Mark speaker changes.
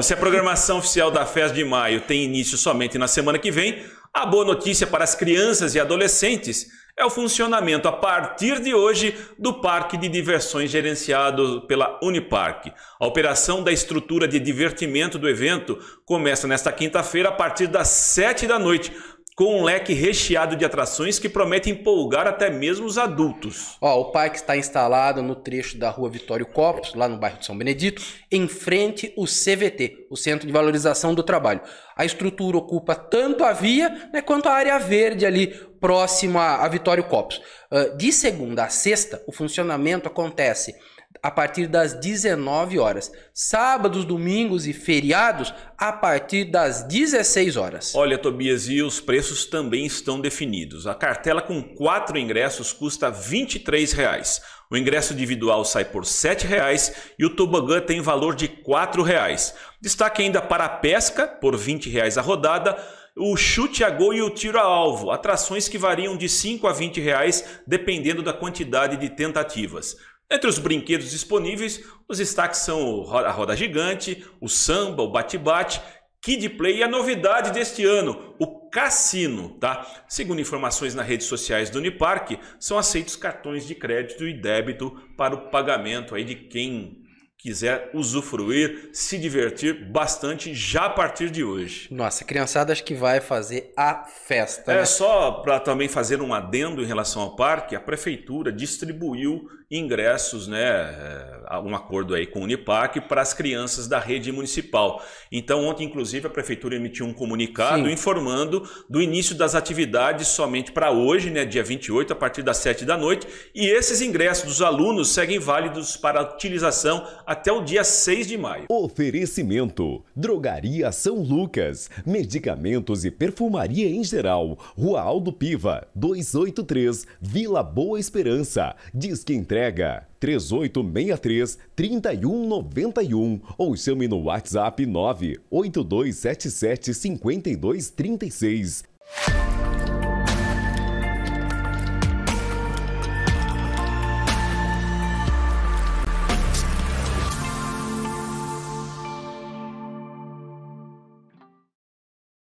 Speaker 1: Se a programação oficial da Festa de maio tem início somente na semana que vem, a boa notícia para as crianças e adolescentes é o funcionamento a partir de hoje do Parque de Diversões gerenciado pela Uniparque. A operação da estrutura de divertimento do evento começa nesta quinta-feira a partir das 7 da noite, com um leque
Speaker 2: recheado de atrações que promete empolgar até mesmo os adultos. Ó, o parque está instalado no trecho da rua Vitório Copos, lá no bairro de São Benedito, em frente ao CVT, o Centro de Valorização do Trabalho. A estrutura ocupa tanto a via né, quanto a área verde ali próxima a Vitório Copos. Uh, de segunda a sexta, o funcionamento acontece a partir das 19 horas. Sábados, domingos e feriados a partir das 16 horas.
Speaker 1: Olha, Tobias, e os preços também estão definidos. A cartela com quatro ingressos custa R$ 23. Reais. O ingresso individual sai por R$ 7,00 e o tobogã tem valor de R$ 4,00. Destaque ainda para a pesca, por R$ 20,00 a rodada, o chute a gol e o tiro a alvo, atrações que variam de R$ 5,00 a R$ 20,00 dependendo da quantidade de tentativas. Entre os brinquedos disponíveis, os destaques são a roda gigante, o samba, o bate-bate Kid Play e a novidade deste ano, o cassino, tá? Segundo informações nas redes sociais do Uniparque, são aceitos cartões de crédito e débito para o pagamento aí de quem quiser usufruir, se divertir bastante já a partir de hoje.
Speaker 2: Nossa, criançada acho que vai fazer a festa. É né?
Speaker 1: só para também fazer um adendo em relação ao parque, a prefeitura distribuiu ingressos, né, é, um acordo aí com o Unipac para as crianças da rede municipal. Então ontem inclusive a prefeitura emitiu um comunicado Sim. informando do início das atividades somente para hoje, né, dia 28 a partir das 7 da noite, e esses ingressos dos alunos seguem válidos para utilização até o dia 6 de maio.
Speaker 3: Oferecimento: Drogaria São Lucas, medicamentos e perfumaria em geral. Rua Aldo Piva, 283, Vila Boa Esperança. Diz que entrega 3863 3191 ou chame no WhatsApp 98277 5236.